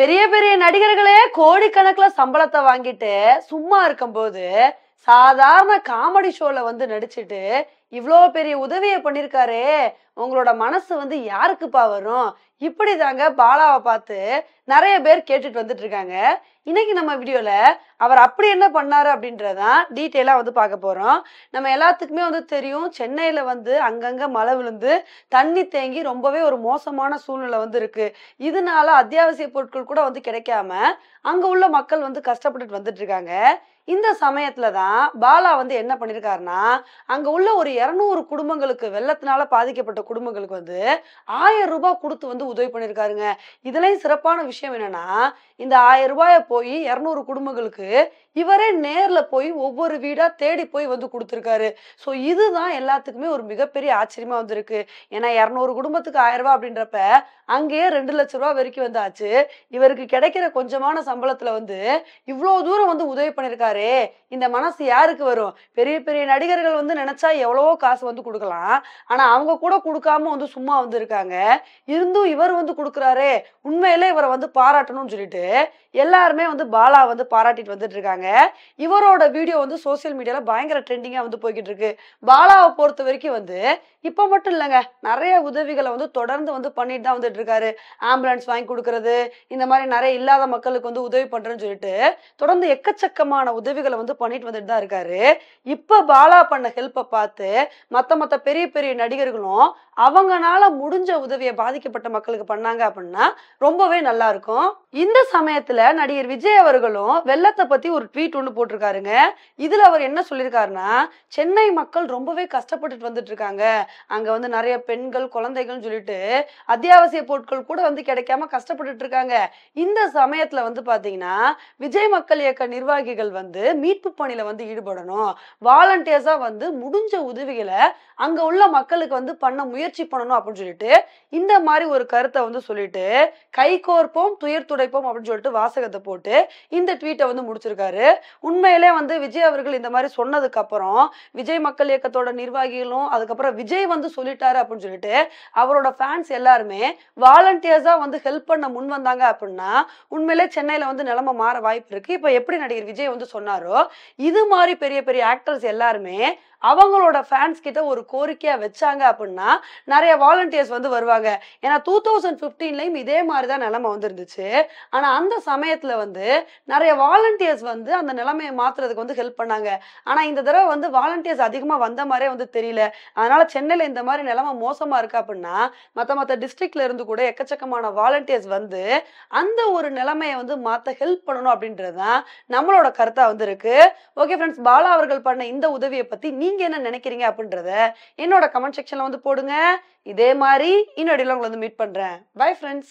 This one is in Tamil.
பெரிய பெரிய நடிகர்களே கோடிக்கணக்கில் சம்பளத்தை வாங்கிட்டு சும்மா இருக்கும்போது சாதாரண காமெடி ஷோல வந்து நடிச்சுட்டு இவ்வளோ பெரிய உதவியை பண்ணியிருக்காரு உங்களோட மனசு வந்து யாருக்குப்பா வரும் இப்படி தாங்க பாலாவை பார்த்து நிறைய பேர் கேட்டுட்டு வந்துட்டு இருக்காங்க இன்னைக்கு நம்ம வீடியோல அவர் அப்படி என்ன பண்ணாரு அப்படின்றதான் டீட்டெயிலாக வந்து பார்க்க போறோம் நம்ம எல்லாத்துக்குமே வந்து தெரியும் சென்னையில வந்து அங்கங்க மழை விழுந்து தண்ணி தேங்கி ரொம்பவே ஒரு மோசமான சூழ்நிலை வந்து இருக்கு இதனால அத்தியாவசிய பொருட்கள் கூட வந்து கிடைக்காம அங்க உள்ள மக்கள் வந்து கஷ்டப்பட்டுட்டு வந்துட்டு இருக்காங்க இந்த சமயத்துல தான் பாலா வந்து என்ன பண்ணிருக்காருன்னா அங்க உள்ள ஒரு இரநூறு குடும்பங்களுக்கு வெள்ளத்தினால பாதிக்கப்பட்ட குடும்பங்களுக்கு வந்து ஆயிரம் ரூபாய் கொடுத்து வந்து உதவி பண்ணிருக்காருங்க இதுலயும் சிறப்பான விஷயம் என்னன்னா இந்த ஆயிரம் ரூபாயை போய் இரநூறு குடும்பங்களுக்கு இவரே நேர்ல போய் ஒவ்வொரு வீடா தேடி போய் வந்து கொடுத்துருக்காரு ஸோ இதுதான் எல்லாத்துக்குமே ஒரு மிகப்பெரிய ஆச்சரியமா வந்திருக்கு ஏன்னா இரநூறு குடும்பத்துக்கு ஆயிரம் ரூபாய் அப்படின்றப்ப அங்கேயே ரெண்டு லட்ச ரூபா வரைக்கும் வந்தாச்சு இவருக்கு கிடைக்கிற கொஞ்சமான சம்பளத்துல வந்து இவ்வளோ தூரம் வந்து உதவி பண்ணிருக்காரு நினைப்பாரு இந்த மனசு யாருக்கு வரும் பெரிய பெரிய நடிகர்கள் வந்து நினைச்சா எவ்வளவோ காசு வந்து கொடுக்கலாம் ஆனா அவங்க கூட கொடுக்காம வந்து சும்மா வந்து இருக்காங்க இருந்தும் இவர் வந்து கொடுக்குறாரு உண்மையில இவரை வந்து பாராட்டணும்னு சொல்லிட்டு எல்லாருமே வந்து பாலா வந்து பாராட்டிட்டு வந்துட்டு இருக்காங்க இவரோட வீடியோ வந்து சோசியல் மீடியால பயங்கர ட்ரெண்டிங்கா வந்து போய்கிட்டு இருக்கு பாலாவை பொறுத்த வரைக்கும் வந்து இப்ப மட்டும் இல்லைங்க நிறைய உதவிகளை வந்து தொடர்ந்து வந்து பண்ணிட்டு தான் வந்துட்டு இருக்காரு ஆம்புலன்ஸ் வாங்கி கொடுக்கறது இந்த மாதிரி நிறைய இல்லாத மக்களுக்கு வந்து உதவி பண்றேன்னு சொல்லிட்டு தொடர்ந்து எக்கச்சக்கமான உதவி உதவிகளை வந்து பண்ணிட்டு வந்துட்டு தான் இருக்காரு இப்ப பாலா பண்ண ஹெல்ப்பை பார்த்து மத்த மத்த பெரிய பெரிய நடிகர்களும் அவங்கனால முடிஞ்ச உதவியை பாதிக்கப்பட்ட மக்களுக்கு பண்ணாங்க அப்படின்னா ரொம்பவே நல்லா இருக்கும் இந்த சமயத்துல நடிகர் விஜய் அவர்களும் வெள்ளத்தை பத்தி ஒரு ட்வீட் ஒன்று போட்டிருக்காருங்க இதுல அவர் என்ன சொல்லியிருக்காருன்னா சென்னை மக்கள் ரொம்பவே கஷ்டப்பட்டுட்டு வந்துட்டு இருக்காங்க அங்க வந்து நிறைய பெண்கள் குழந்தைகள்னு சொல்லிட்டு அத்தியாவசிய பொருட்கள் கூட வந்து கிடைக்காம கஷ்டப்பட்டுட்டு இருக்காங்க இந்த சமயத்துல வந்து பாத்தீங்கன்னா விஜய் மக்கள் இயக்க நிர்வாகிகள் வந்து வந்து மீட்பு பணியில வந்து ஈடுபடணும் வாலண்டியர்ஸா வந்து முடிஞ்ச உதவிகளை அங்க உள்ள மக்களுக்கு வந்து பண்ண முயற்சி பண்ணணும் அப்படின்னு சொல்லிட்டு இந்த மாதிரி ஒரு கருத்தை வந்து சொல்லிட்டு கை கோர்ப்போம் துயர் துடைப்போம் அப்படின்னு சொல்லிட்டு வாசகத்தை போட்டு இந்த ட்வீட்டை வந்து முடிச்சிருக்காரு உண்மையிலே வந்து விஜய் அவர்கள் இந்த மாதிரி சொன்னதுக்கு அப்புறம் விஜய் மக்கள் இயக்கத்தோட நிர்வாகிகளும் அதுக்கப்புறம் விஜய் வந்து சொல்லிட்டாரு அப்படின்னு சொல்லிட்டு அவரோட ஃபேன்ஸ் எல்லாருமே வாலண்டியர்ஸா வந்து ஹெல்ப் பண்ண முன் வந்தாங்க அப்படின்னா உண்மையிலே சென்னையில வந்து நிலைமை மாற வாய்ப்பு இருக்கு இப்போ எப்படி நடிகர் விஜய் வந்து சொன்னாரோ இது மாதிரி பெரிய பெரிய ஆக்டர்ஸ் எல்லாருமே அவங்களோட ஃபேன்ஸ் கிட்ட ஒரு கோரிக்கையா வச்சாங்க அப்படின்னா நிறைய வாலண்டியர்ஸ் வந்து வருவாங்க ஏன்னா டூ தௌசண்ட் பிப்டீன்லயும் இதே மாதிரி தான் நிலைமை வந்துருந்துச்சு ஆனா அந்த சமயத்துல வந்து நிறைய வாலண்டியர்ஸ் வந்து அந்த நிலைமையை மாத்துறதுக்கு வந்து ஹெல்ப் பண்ணாங்க ஆனா இந்த தடவை வந்து வாலண்டியர்ஸ் அதிகமா வந்த மாதிரியே வந்து தெரியல அதனால சென்னையில இந்த மாதிரி நிலைமை மோசமா இருக்கு அப்படின்னா மத்த மத்த டிஸ்ட்ரிக்ட்ல இருந்து கூட எக்கச்சக்கமான வாலண்டியர்ஸ் வந்து அந்த ஒரு நிலைமையை வந்து மாத்த ஹெல்ப் பண்ணணும் அப்படின்றதுதான் நம்மளோட கருத்தா வந்து இருக்கு ஓகே ஃப்ரெண்ட்ஸ் பாலா அவர்கள் பண்ண இந்த உதவியை பத்தி நீ நீங்க என்ன நினைக்கிறீங்க அப்படின்றத என்னோட கமெண்ட் செக்ஷன்ல வந்து போடுங்க இதே மாதிரி இன்னொரு உங்களை வந்து மீட் பண்றேன் பை ஃப்ரெண்ட்ஸ்